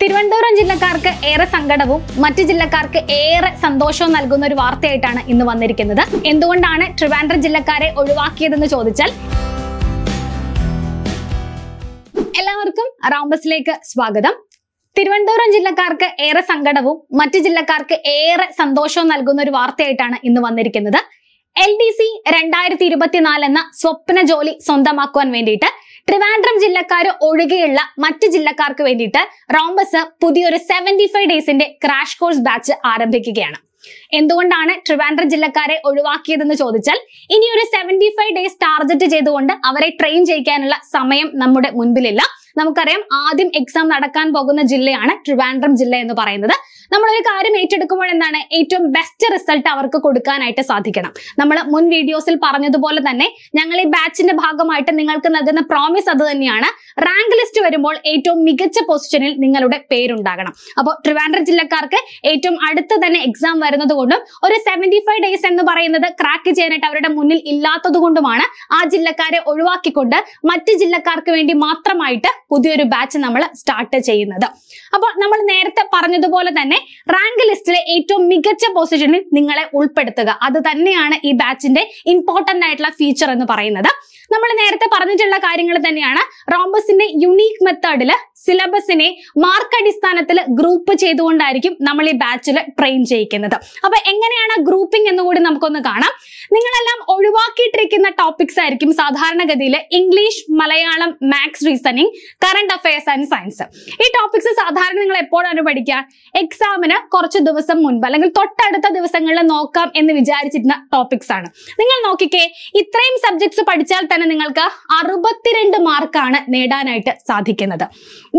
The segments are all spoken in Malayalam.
തിരുവനന്തപുരം ജില്ലക്കാർക്ക് ഏറെ സങ്കടവും മറ്റു ജില്ലക്കാർക്ക് ഏറെ സന്തോഷവും നൽകുന്ന ഒരു വാർത്തയായിട്ടാണ് ഇന്ന് വന്നിരിക്കുന്നത് എന്തുകൊണ്ടാണ് ട്രിവാൻഡ്രം ജില്ലക്കാരെ ഒഴിവാക്കിയതെന്ന് ചോദിച്ചാൽ എല്ലാവർക്കും റാംബസിലേക്ക് സ്വാഗതം തിരുവനന്തപുരം ജില്ലക്കാർക്ക് ഏറെ സങ്കടവും മറ്റു ജില്ലക്കാർക്ക് ഏറെ സന്തോഷവും നൽകുന്ന ഒരു വാർത്തയായിട്ടാണ് ഇന്ന് വന്നിരിക്കുന്നത് എൽ ഡി സി രണ്ടായിരത്തി ഇരുപത്തിനാല് എന്ന സ്വപ്ന ജോലി സ്വന്തമാക്കുവാൻ വേണ്ടിയിട്ട് ട്രിവാൻഡ്രം ജില്ലക്കാർ ഒഴികെയുള്ള മറ്റ് ജില്ലക്കാർക്ക് വേണ്ടിയിട്ട് റോംബസ് പുതിയൊരു സെവന്റി ഫൈവ് ഡേയ്സിന്റെ ക്രാഷ് കോഴ്സ് ബാച്ച് ആരംഭിക്കുകയാണ് എന്തുകൊണ്ടാണ് ട്രിവാൻഡ്രം ജില്ലക്കാരെ ഒഴിവാക്കിയതെന്ന് ചോദിച്ചാൽ ഇനി ഒരു സെവന്റി ഫൈവ് ഡേയ്സ് ടാർഗറ്റ് ചെയ്തുകൊണ്ട് അവരെ ട്രെയിൻ ചെയ്യിക്കാനുള്ള സമയം നമ്മുടെ മുൻപിലില്ല നമുക്കറിയാം ആദ്യം എക്സാം നടക്കാൻ പോകുന്ന ജില്ലയാണ് ട്രിവാൻഡ്രം ജില്ല എന്ന് പറയുന്നത് നമ്മളൊരു കാര്യം ഏറ്റെടുക്കുമ്പോൾ എന്താണ് ഏറ്റവും ബെസ്റ്റ് റിസൾട്ട് അവർക്ക് കൊടുക്കാനായിട്ട് സാധിക്കണം നമ്മൾ മുൻ വീഡിയോസിൽ പറഞ്ഞതുപോലെ തന്നെ ഞങ്ങൾ ഈ ബാച്ചിന്റെ ഭാഗമായിട്ട് നിങ്ങൾക്ക് നൽകുന്ന പ്രോമിസ് അത് തന്നെയാണ് റാങ്ക് ലിസ്റ്റ് വരുമ്പോൾ ഏറ്റവും മികച്ച പൊസിഷനിൽ നിങ്ങളുടെ പേരുണ്ടാകണം അപ്പോൾ ട്രിവാൻഡ്രം ജില്ലക്കാർക്ക് ഏറ്റവും അടുത്ത് തന്നെ എക്സാം വരുന്നത് കൊണ്ടും ഒരു സെവന്റി ഫൈവ് ഡേയ്സ് എന്ന് പറയുന്നത് ക്രാക്ക് ചെയ്യാനായിട്ട് അവരുടെ മുന്നിൽ ഇല്ലാത്തത് കൊണ്ടുമാണ് ആ ജില്ലക്കാരെ ഒഴിവാക്കിക്കൊണ്ട് മറ്റ് ജില്ലക്കാർക്ക് വേണ്ടി മാത്രമായിട്ട് പുതിയൊരു ബാച്ച് നമ്മൾ സ്റ്റാർട്ട് ചെയ്യുന്നത് അപ്പോൾ നമ്മൾ നേരത്തെ പറഞ്ഞതുപോലെ തന്നെ തന്നെ റാങ്ക് ലിസ്റ്റിലെ ഏറ്റവും മികച്ച പൊസിഷനിൽ നിങ്ങളെ ഉൾപ്പെടുത്തുക അത് തന്നെയാണ് ഈ ബാച്ചിന്റെ ഇമ്പോർട്ടന്റ് ആയിട്ടുള്ള ഫീച്ചർ എന്ന് പറയുന്നത് നമ്മൾ നേരത്തെ പറഞ്ഞിട്ടുള്ള കാര്യങ്ങൾ തന്നെയാണ് റോംബസിന്റെ യുണീക് മെത്തേഡിൽ സിലബസിനെ മാർക്ക് അടിസ്ഥാനത്തിൽ ഗ്രൂപ്പ് ചെയ്തുകൊണ്ടായിരിക്കും നമ്മൾ ഈ ബാച്ചിൽ ട്രെയിൻ ചെയ്യിക്കുന്നത് അപ്പൊ എങ്ങനെയാണ് ഗ്രൂപ്പിംഗ് എന്നുകൂടി നമുക്കൊന്ന് കാണാം നിങ്ങളെല്ലാം ഒഴിവാക്കിയിട്ടിരിക്കുന്ന ടോപ്പിക്സ് ആയിരിക്കും സാധാരണഗതിയിൽ English Malayalam maths reasoning current affairs and science ഈ ടോപ്പിക്സ് സാധാരണ നിങ്ങൾ എപ്പോഴാണ് പഠിക്കുക എക്സാമിന് കുറച്ച് ദിവസം മുൻപ് അല്ലെങ്കിൽ തൊട്ടടുത്ത ദിവസങ്ങളിൽ നോക്കാം എന്ന് വിചാരിച്ചിരുന്ന ടോപ്പിക്സ് ആണ് നിങ്ങൾ നോക്കിക്കേ ഇത്രയും സബ്ജക്ട്സ് പഠിച്ചാൽ തന്നെ നിങ്ങൾക്ക് അറുപത്തിരണ്ട് മാർക്കാണ് നേടാനായിട്ട് സാധിക്കുന്നത്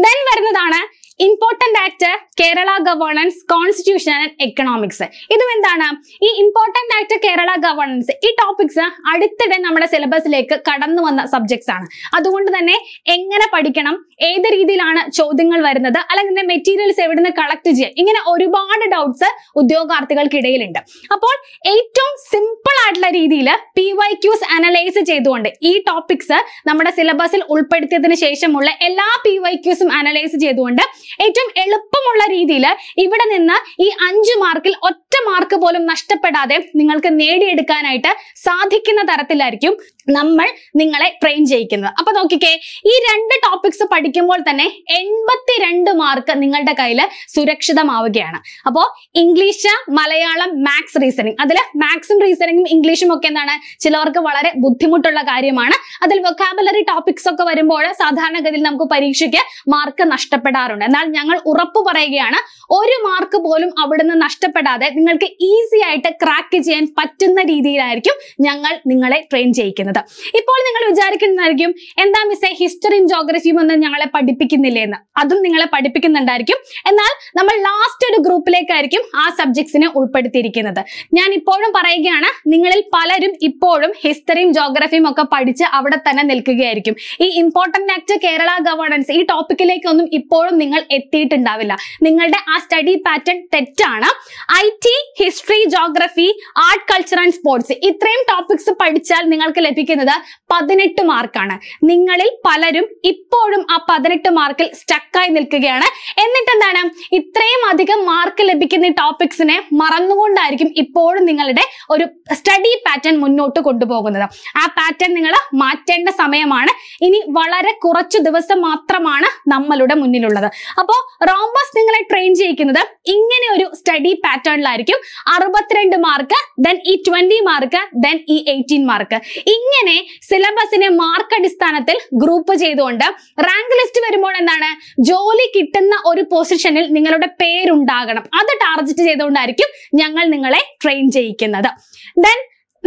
ദെൻ വരുന്നതാണ് important act Kerala governance constitution and economics ഇതും എന്താണ് ഈ ഇമ്പോർട്ടന്റ് ആക്ട് കേരള ഗവേണൻസ് ഈ ടോപ്പിക്സ് അടുത്തിടെ നമ്മുടെ സിലബസിലേക്ക് കടന്നു വന്ന സബ്ജക്ട്സ് ആണ് അതുകൊണ്ട് തന്നെ എങ്ങനെ പഠിക്കണം ഏത് രീതിയിലാണ് ചോദ്യങ്ങൾ വരുന്നത് അല്ലെങ്കിൽ മെറ്റീരിയൽസ് എവിടെ നിന്ന് കളക്ട് ചെയ്യുക ഇങ്ങനെ ഒരുപാട് ഡൗട്ട്സ് ഉദ്യോഗാർത്ഥികൾക്കിടയിലുണ്ട് അപ്പോൾ ഏറ്റവും സിമ്പിൾ ആയിട്ടുള്ള രീതിയിൽ പി വൈ ക്യൂസ് അനലൈസ് ചെയ്തുകൊണ്ട് ഈ ടോപ്പിക്സ് നമ്മുടെ സിലബസിൽ ഉൾപ്പെടുത്തിയതിനു ശേഷമുള്ള എല്ലാ പി വൈ ക്യൂസും അനലൈസ് ചെയ്തുകൊണ്ട് ഏറ്റവും എളുപ്പമുള്ള രീതിയിൽ ഇവിടെ നിന്ന് ഈ അഞ്ചു മാർക്കിൽ ഒറ്റ മാർക്ക് പോലും നഷ്ടപ്പെടാതെ നിങ്ങൾക്ക് നേടിയെടുക്കാനായിട്ട് സാധിക്കുന്ന തരത്തിലായിരിക്കും നമ്മൾ നിങ്ങളെ ട്രെയിൻ ചെയ്യിക്കുന്നത് അപ്പൊ നോക്കിക്കേ ഈ രണ്ട് ടോപ്പിക്സ് പഠിക്കുമ്പോൾ തന്നെ എൺപത്തിരണ്ട് മാർക്ക് നിങ്ങളുടെ കയ്യിൽ സുരക്ഷിതമാവുകയാണ് അപ്പോൾ ഇംഗ്ലീഷ് മലയാളം മാത്സ് റീസണിങ് അതിൽ മാത്സും റീസണിങ്ങും ഇംഗ്ലീഷും ഒക്കെ എന്താണ് ചിലവർക്ക് വളരെ ബുദ്ധിമുട്ടുള്ള കാര്യമാണ് അതിൽ വൊക്കാബുലറി ടോപ്പിക്സ് ഒക്കെ വരുമ്പോൾ സാധാരണഗതിയിൽ നമുക്ക് പരീക്ഷയ്ക്ക് മാർക്ക് നഷ്ടപ്പെടാറുണ്ട് എന്നാൽ ഞങ്ങൾ ഉറപ്പു പറയുകയാണ് ഒരു മാർക്ക് പോലും അവിടുന്ന് നഷ്ടപ്പെടാതെ നിങ്ങൾക്ക് ഈസി ആയിട്ട് ക്രാക്ക് ചെയ്യാൻ പറ്റുന്ന രീതിയിലായിരിക്കും ഞങ്ങൾ നിങ്ങളെ ട്രെയിൻ ചെയ്യിക്കുന്നത് ഇപ്പോൾ നിങ്ങൾ വിചാരിക്കുന്നതായിരിക്കും എന്താ മിസ്സേ ഹിസ്റ്ററിയും ജോഗ്രഫിയും ഒന്നും ഞങ്ങളെ പഠിപ്പിക്കുന്നില്ലേ എന്ന് അതും നിങ്ങളെ പഠിപ്പിക്കുന്നുണ്ടായിരിക്കും എന്നാൽ നമ്മൾ ലാസ്റ്റ് ഒരു ഗ്രൂപ്പിലേക്കായിരിക്കും ആ സബ്ജക്ട്സിനെ ഉൾപ്പെടുത്തിയിരിക്കുന്നത് ഞാൻ ഇപ്പോഴും പറയുകയാണ് നിങ്ങളിൽ പലരും ഇപ്പോഴും ഹിസ്റ്ററിയും ജോഗ്രഫിയും ഒക്കെ പഠിച്ച് അവിടെ തന്നെ നിൽക്കുകയായിരിക്കും ഈ ഇമ്പോർട്ടന്റ് ആക്ട് കേരള ഗവർണൻസ് ഈ ടോപ്പിക്കിലേക്കൊന്നും ഇപ്പോഴും നിങ്ങൾ എത്തിയിട്ടുണ്ടാവില്ല നിങ്ങളുടെ ആ സ്റ്റഡി പാറ്റേൺ തെറ്റാണ് I T history geography art culture and sports ഇത്രയും ടോപ്പിക്സ് പഠിച്ചാൽ നിങ്ങൾക്ക് ലഭിക്കുന്നത് പതിനെട്ട് മാർക്കാണ് നിങ്ങളിൽ പലരും ഇപ്പോഴും ആ പതിനെട്ട് മാർക്കിൽ സ്റ്റക്കായി നിൽക്കുകയാണ് എന്നിട്ട് എന്താണ് ഇത്രയും അധികം മാർക്ക് ലഭിക്കുന്ന ടോപ്പിക്സിനെ മറന്നുകൊണ്ടായിരിക്കും ഇപ്പോഴും നിങ്ങളുടെ ഒരു സ്റ്റഡി പാറ്റേൺ മുന്നോട്ട് കൊണ്ടുപോകുന്നത് ആ പാറ്റേൺ നിങ്ങൾ മാറ്റേണ്ട സമയമാണ് ഇനി വളരെ കുറച്ച് ദിവസം മാത്രമാണ് നമ്മളുടെ മുന്നിലുള്ളത് അപ്പോ റോംബസ് നിങ്ങളെ ട്രെയിൻ ചെയ്യിക്കുന്നത് ഇങ്ങനെ ഒരു സ്റ്റഡി പാറ്റേണിലായിരിക്കും അറുപത്തിരണ്ട് മാർക്ക് ദെൻ ഈ ട്വന്റി മാർക്ക് ദെൻ ഈ എയ്റ്റീൻ മാർക്ക് ഇങ്ങനെ സിലബസിനെ മാർക്ക് അടിസ്ഥാനത്തിൽ ഗ്രൂപ്പ് ചെയ്തുകൊണ്ട് റാങ്ക് ലിസ്റ്റ് വരുമ്പോൾ എന്താണ് ജോലി കിട്ടുന്ന ഒരു പൊസിഷനിൽ നിങ്ങളുടെ പേരുണ്ടാകണം അത് ടാർഗറ്റ് ചെയ്തുകൊണ്ടായിരിക്കും ഞങ്ങൾ നിങ്ങളെ ട്രെയിൻ ചെയ്യിക്കുന്നത് ദെൻ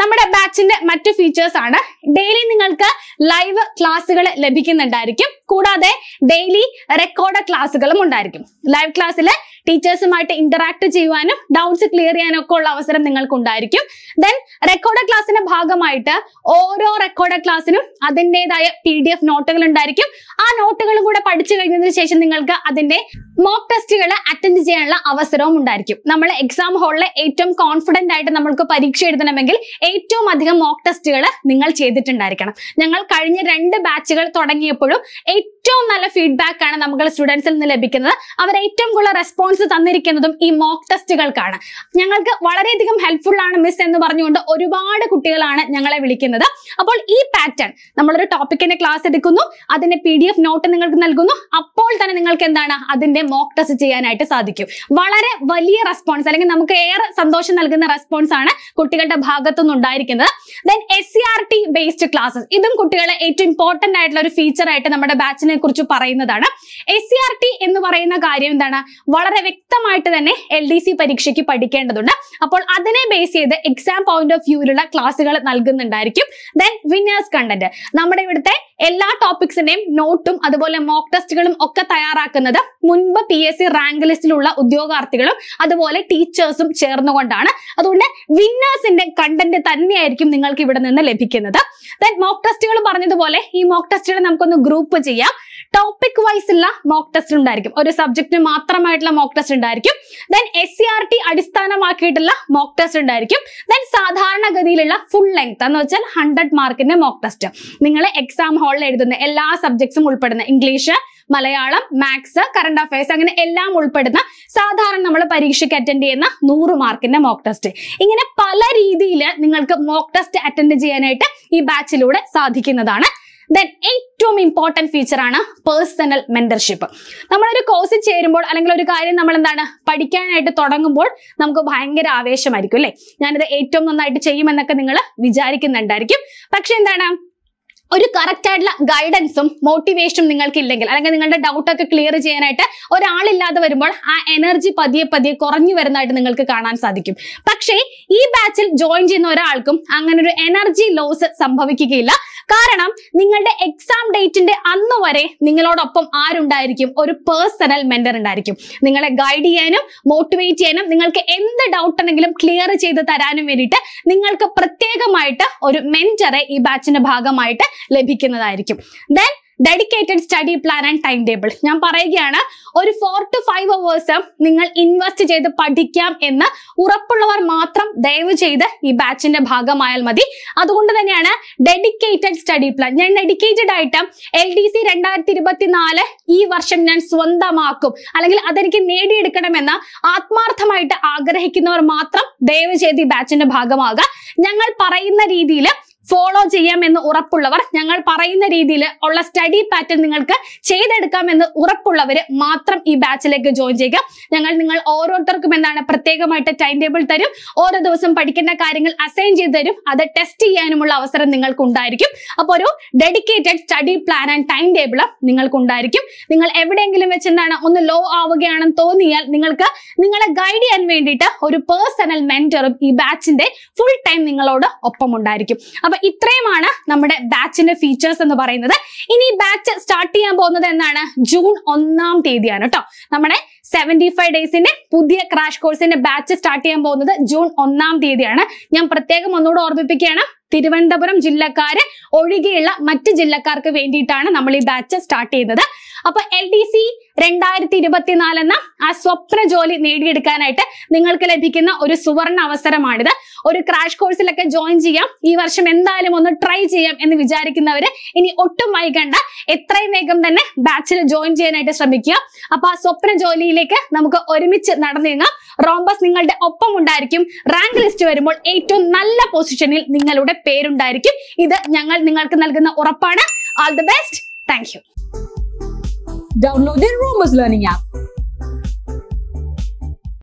നമ്മുടെ ബാച്ചിന്റെ മറ്റു ഫീച്ചേഴ്സ് ആണ് ഡെയിലി നിങ്ങൾക്ക് ലൈവ് ക്ലാസ്സുകൾ ലഭിക്കുന്നുണ്ടായിരിക്കും കൂടാതെ ഡെയിലി റെക്കോർഡ് ക്ലാസ്സുകളും ഉണ്ടായിരിക്കും ലൈവ് ക്ലാസ്സിൽ ടീച്ചേഴ്സുമായിട്ട് ഇന്ററാക്ട് ചെയ്യുവാനും ഡൗട്ട്സ് ക്ലിയർ ചെയ്യാനും ഒക്കെ ഉള്ള അവസരം നിങ്ങൾക്ക് ഉണ്ടായിരിക്കും ദെൻ റെക്കോർഡ് ക്ലാസ്സിന്റെ ഭാഗമായിട്ട് ഓരോ റെക്കോർഡ് ക്ലാസ്സിനും അതിൻ്റെതായ പി ഡി എഫ് നോട്ടുകൾ ഉണ്ടായിരിക്കും ആ നോട്ടുകളും കൂടെ പഠിച്ചു കഴിഞ്ഞതിന് ശേഷം നിങ്ങൾക്ക് അതിന്റെ മോക്ക് ടെസ്റ്റുകൾ അറ്റൻഡ് ചെയ്യാനുള്ള അവസരവും ഉണ്ടായിരിക്കും നമ്മൾ എക്സാം ഹോളിൽ ഏറ്റവും കോൺഫിഡന്റ് ആയിട്ട് നമ്മൾക്ക് പരീക്ഷ എഴുതണമെങ്കിൽ ഏറ്റവും അധികം മോക്ക് ടെസ്റ്റുകൾ നിങ്ങൾ ചെയ്തിട്ടുണ്ടായിരിക്കണം ഞങ്ങൾ കഴിഞ്ഞ രണ്ട് ബാച്ചുകൾ തുടങ്ങിയപ്പോഴും ഏറ്റവും നല്ല ഫീഡ്ബാക്ക് ആണ് നമുക്ക് സ്റ്റുഡൻസിൽ നിന്ന് ലഭിക്കുന്നത് അവർ ഏറ്റവും കൂടുതൽ റെസ്പോൺസ് തന്നിരിക്കുന്നതും ഈ മോക്ക് ടെസ്റ്റുകൾക്കാണ് ഞങ്ങൾക്ക് വളരെയധികം ഹെൽപ്ഫുൾ ആണ് മിസ് എന്ന് പറഞ്ഞുകൊണ്ട് ഒരുപാട് കുട്ടികളാണ് ഞങ്ങളെ വിളിക്കുന്നത് അപ്പോൾ ഈ പാറ്റേൺ നമ്മളൊരു ടോപ്പിക്കിന്റെ ക്ലാസ് എടുക്കുന്നു അതിന്റെ പി ഡി എഫ് നോട്ട് നിങ്ങൾക്ക് നൽകുന്നു അപ്പോൾ തന്നെ നിങ്ങൾക്ക് എന്താണ് അതിന്റെ മോക്ക് ടെസ്റ്റ് ചെയ്യാനായിട്ട് സാധിക്കും വളരെ വലിയ റെസ്പോൺസ് അല്ലെങ്കിൽ നമുക്ക് ഏറെ സന്തോഷം നൽകുന്ന റെസ്പോൺസ് ആണ് കുട്ടികളുടെ ഭാഗത്തുനിന്ന് ഉണ്ടായിരിക്കുന്നത് then S C R T based classes ഇതും കുട്ടികളെ ഏറ്റവും ഇമ്പോർട്ടന്റ് ആയിട്ടുള്ള ഒരു ഫീച്ചർ ആയിട്ട് നമ്മുടെ ബാച്ചിനെ കുറിച്ച് പറയുന്നതാണ് എസ് ടി എന്ന് പറയുന്ന കാര്യം എന്താണ് വളരെ വ്യക്തമായിട്ട് തന്നെ എൽ പരീക്ഷയ്ക്ക് പഠിക്കേണ്ടതുണ്ട് അപ്പോൾ അതിനെ ബേസ് ചെയ്ത് എക്സാം പോയിന്റ് ഓഫ് വ്യൂവിലുള്ള ക്ലാസ്സുകൾ നൽകുന്നുണ്ടായിരിക്കും ദെൻ വിന്നേഴ്സ് കണ്ടന്റ് നമ്മുടെ ഇവിടുത്തെ എല്ലാ ടോപ്പിക്സിന്റെയും നോട്ടും അതുപോലെ മോക്ക് ടെസ്റ്റുകളും ഒക്കെ തയ്യാറാക്കുന്നത് മുൻപ് പി എസ് സി റാങ്ക് ലിസ്റ്റിലുള്ള ഉദ്യോഗാർത്ഥികളും അതുപോലെ ടീച്ചേഴ്സും ചേർന്നുകൊണ്ടാണ് അതുകൊണ്ട് വിന്നേഴ്സിന്റെ കണ്ടന്റ് തന്നെയായിരിക്കും നിങ്ങൾ നിങ്ങൾക്ക് ഇവിടെ നിന്ന് ലഭിക്കുന്നത് ദെൻ മോക്ക് ടെസ്റ്റുകൾ പറഞ്ഞതുപോലെ ഈ മോക്ക് ടെസ്റ്റുകൾ നമുക്കൊന്ന് ഗ്രൂപ്പ് ചെയ്യാം ടോപ്പിക് വൈസ് ഉള്ള മോക്ക് ടെസ്റ്റ് ഉണ്ടായിരിക്കും ഒരു സബ്ജക്റ്റിന് മാത്രമായിട്ടുള്ള മോക്ക് ടെസ്റ്റ് ഉണ്ടായിരിക്കും then S C R T അടിസ്ഥാനമാക്കിയിട്ടുള്ള മോക്ക് ടെസ്റ്റ് ഉണ്ടായിരിക്കും ദെൻ സാധാരണഗതിയിലുള്ള ഫുൾ ലെങ്ത് എന്ന് വെച്ചാൽ ഹൺഡ്രഡ് മാർക്കിന്റെ മോക്ക് ടെസ്റ്റ് നിങ്ങൾ എക്സാം ഹാളിൽ എഴുതുന്ന എല്ലാ സബ്ജക്ട്സും ഉൾപ്പെടുന്ന English Malayalam maths current affairs അങ്ങനെ എല്ലാം ഉൾപ്പെടുന്ന സാധാരണ നമ്മൾ പരീക്ഷയ്ക്ക് അറ്റൻഡ് ചെയ്യുന്ന നൂറ് മാർക്കിന്റെ മോക്ക് ടെസ്റ്റ് ഇങ്ങനെ പല രീതിയിൽ നിങ്ങൾക്ക് മോക്ക് ടെസ്റ്റ് അറ്റൻഡ് ചെയ്യാനായിട്ട് ഈ ബാച്ചിലൂടെ സാധിക്കുന്നതാണ് ദെൻ ഏറ്റവും ഇമ്പോർട്ടൻറ്റ് ആണ് പേഴ്സണൽ മെന്റർഷിപ്പ് നമ്മളൊരു കോഴ്സ് ചേരുമ്പോൾ അല്ലെങ്കിൽ ഒരു കാര്യം നമ്മൾ എന്താണ് പഠിക്കാനായിട്ട് തുടങ്ങുമ്പോൾ നമുക്ക് ഭയങ്കര ആവേശമായിരിക്കും അല്ലേ ഞാനിത് ഏറ്റവും നന്നായിട്ട് ചെയ്യുമെന്നൊക്കെ നിങ്ങൾ വിചാരിക്കുന്നുണ്ടായിരിക്കും പക്ഷെ എന്താണ് ഒരു കറക്റ്റ് ആയിട്ടുള്ള ഗൈഡൻസും മോട്ടിവേഷനും നിങ്ങൾക്ക് ഇല്ലെങ്കിൽ അല്ലെങ്കിൽ നിങ്ങളുടെ ഡൗട്ട് ഒക്കെ ക്ലിയർ ചെയ്യാനായിട്ട് ഒരാളില്ലാതെ വരുമ്പോൾ ആ എനർജി പതിയെ പതിയെ കുറഞ്ഞു വരുന്നതായിട്ട് നിങ്ങൾക്ക് കാണാൻ സാധിക്കും പക്ഷേ ഈ ബാച്ചിൽ ജോയിൻ ചെയ്യുന്ന ഒരാൾക്കും അങ്ങനെ ഒരു എനർജി ലോസ് സംഭവിക്കുകയില്ല കാരണം നിങ്ങളുടെ എക്സാം ഡേറ്റിന്റെ അന്ന് വരെ നിങ്ങളോടൊപ്പം ആരുണ്ടായിരിക്കും ഒരു പേഴ്സണൽ മെന്റർ ഉണ്ടായിരിക്കും നിങ്ങളെ ഗൈഡ് ചെയ്യാനും മോട്ടിവേറ്റ് ചെയ്യാനും നിങ്ങൾക്ക് എന്ത് ഡൗട്ട് ഉണ്ടെങ്കിലും ക്ലിയർ ചെയ്ത് തരാനും വേണ്ടിയിട്ട് നിങ്ങൾക്ക് പ്രത്യേകമായിട്ട് ഒരു മെന്ററെ ഈ ബാച്ചിന്റെ ഭാഗമായിട്ട് ലഭിക്കുന്നതായിരിക്കും then dedicated study plan and time table ഞാൻ പറയുകയാണ് ഒരു ഫോർ ടു ഫൈവ് അവേഴ്സ് നിങ്ങൾ ഇൻവെസ്റ്റ് ചെയ്ത് പഠിക്കാം എന്ന് ഉറപ്പുള്ളവർ മാത്രം ദയവ് ചെയ്ത് ഈ ബാച്ചിന്റെ ഭാഗമായാൽ മതി അതുകൊണ്ട് തന്നെയാണ് ഡെഡിക്കേറ്റഡ് സ്റ്റഡി പ്ലാൻ ഞാൻ ഡെഡിക്കേറ്റഡ് ആയിട്ട് എൽ ഡി സി രണ്ടായിരത്തി ഇരുപത്തിനാല് ഈ വർഷം ഞാൻ സ്വന്തമാക്കും അല്ലെങ്കിൽ അതെനിക്ക് നേടിയെടുക്കണമെന്ന് ആത്മാർത്ഥമായിട്ട് ആഗ്രഹിക്കുന്നവർ മാത്രം ദയവ് ചെയ്ത് ഈ ബാച്ചിന്റെ ഭാഗമാകുക ഞങ്ങൾ പറയുന്ന രീതിയിൽ ഫോളോ ചെയ്യാം എന്ന് ഉറപ്പുള്ളവർ ഞങ്ങൾ പറയുന്ന രീതിയിൽ ഉള്ള സ്റ്റഡി പാറ്റേൺ നിങ്ങൾക്ക് ചെയ്തെടുക്കാമെന്ന് ഉറപ്പുള്ളവർ മാത്രം ഈ ബാച്ചിലേക്ക് ജോയിൻ ചെയ്യുക ഞങ്ങൾ നിങ്ങൾ ഓരോരുത്തർക്കും എന്താണ് പ്രത്യേകമായിട്ട് ടൈം ടേബിൾ തരും ഓരോ ദിവസം പഠിക്കേണ്ട കാര്യങ്ങൾ അസൈൻ ചെയ്ത് തരും അത് ടെസ്റ്റ് ചെയ്യാനുമുള്ള അവസരം നിങ്ങൾക്ക് ഉണ്ടായിരിക്കും അപ്പോൾ ഒരു dedicated study plan and time table നിങ്ങൾക്ക് ഉണ്ടായിരിക്കും നിങ്ങൾ എവിടെയെങ്കിലും വെച്ച് എന്താണ് ഒന്ന് ലോ ആവുകയാണെന്ന് തോന്നിയാൽ നിങ്ങൾക്ക് നിങ്ങളെ ഗൈഡ് ചെയ്യാൻ വേണ്ടിയിട്ട് ഒരു പേഴ്സണൽ മെന്ററും ഈ ബാച്ചിന്റെ ഫുൾ ടൈം നിങ്ങളോട് ഒപ്പം ഉണ്ടായിരിക്കും അപ്പൊ ഇത്രയുമാണ് നമ്മുടെ ബാച്ചിന്റെ ഫീച്ചേഴ്സ് എന്ന് പറയുന്നത് ഇനി ബാച്ച് സ്റ്റാർട്ട് ചെയ്യാൻ പോകുന്നത് എന്നാണ് ജൂൺ ഒന്നാം തീയതിയാണ് കേട്ടോ നമ്മുടെ സെവന്റി ഫൈവ് ഡേയ്സിന്റെ പുതിയ ക്രാഷ് കോഴ്സിന്റെ ബാച്ച് സ്റ്റാർട്ട് ചെയ്യാൻ പോകുന്നത് ജൂൺ ഒന്നാം തീയതിയാണ് ഞാൻ പ്രത്യേകം ഒന്നുകൂടെ ഓർമ്മിപ്പിക്കുകയാണ് തിരുവനന്തപുരം ജില്ലക്കാര് ഒഴികെയുള്ള മറ്റ് ജില്ലക്കാർക്ക് വേണ്ടിയിട്ടാണ് നമ്മൾ ഈ ബാച്ച് സ്റ്റാർട്ട് ചെയ്യുന്നത് അപ്പൊ എൽ ഡി സി രണ്ടായിരത്തി ഇരുപത്തിനാല് എന്ന ആ സ്വപ്ന ജോലി നേടിയെടുക്കാനായിട്ട് നിങ്ങൾക്ക് ലഭിക്കുന്ന ഒരു സുവർണ അവസരമാണിത് ഒരു ക്രാഷ് കോഴ്സിലൊക്കെ ജോയിൻ ചെയ്യാം ഈ വർഷം എന്തായാലും ഒന്ന് ട്രൈ ചെയ്യാം എന്ന് വിചാരിക്കുന്നവര് ഇനി ഒട്ടും വൈകണ്ട എത്രയും വേഗം തന്നെ ബാച്ചിൽ ജോയിൻ ചെയ്യാനായിട്ട് ശ്രമിക്കുക അപ്പൊ ആ സ്വപ്ന ജോലിയിലേക്ക് നമുക്ക് ഒരുമിച്ച് നടന്നു റോംബസ് നിങ്ങളുടെ ഒപ്പം ഉണ്ടായിരിക്കും റാങ്ക് ലിസ്റ്റ് വരുമ്പോൾ ഏറ്റവും നല്ല പൊസിഷനിൽ നിങ്ങളുടെ പേരുണ്ടായിരിക്കും ഇത് ഞങ്ങൾ നിങ്ങൾക്ക് നൽകുന്ന ഉറപ്പാണ് all the best thank Download the Rumors Learning app